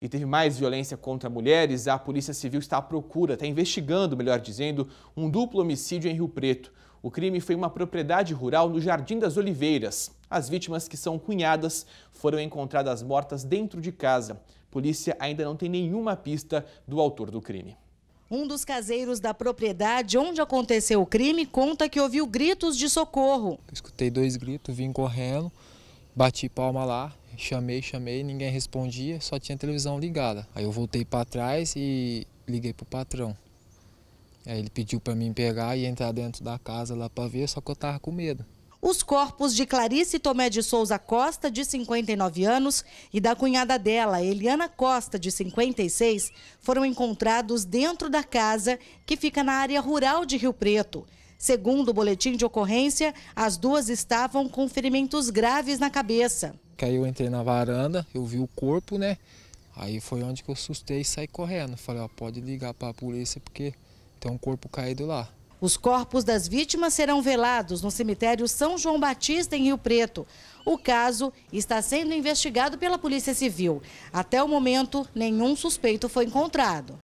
E teve mais violência contra mulheres. A Polícia Civil está à procura, está investigando, melhor dizendo, um duplo homicídio em Rio Preto. O crime foi em uma propriedade rural no Jardim das Oliveiras. As vítimas, que são cunhadas, foram encontradas mortas dentro de casa. polícia ainda não tem nenhuma pista do autor do crime. Um dos caseiros da propriedade onde aconteceu o crime conta que ouviu gritos de socorro. Escutei dois gritos, vim correndo. Bati palma lá, chamei, chamei, ninguém respondia, só tinha televisão ligada. Aí eu voltei para trás e liguei pro patrão. Aí ele pediu para mim pegar e entrar dentro da casa lá para ver, só que eu tava com medo. Os corpos de Clarice Tomé de Souza Costa, de 59 anos, e da cunhada dela, Eliana Costa, de 56, foram encontrados dentro da casa que fica na área rural de Rio Preto. Segundo o boletim de ocorrência, as duas estavam com ferimentos graves na cabeça. Aí eu entrei na varanda, eu vi o corpo, né? Aí foi onde que eu assustei e saí correndo. Falei, ó, pode ligar para a polícia porque tem um corpo caído lá. Os corpos das vítimas serão velados no cemitério São João Batista, em Rio Preto. O caso está sendo investigado pela Polícia Civil. Até o momento, nenhum suspeito foi encontrado.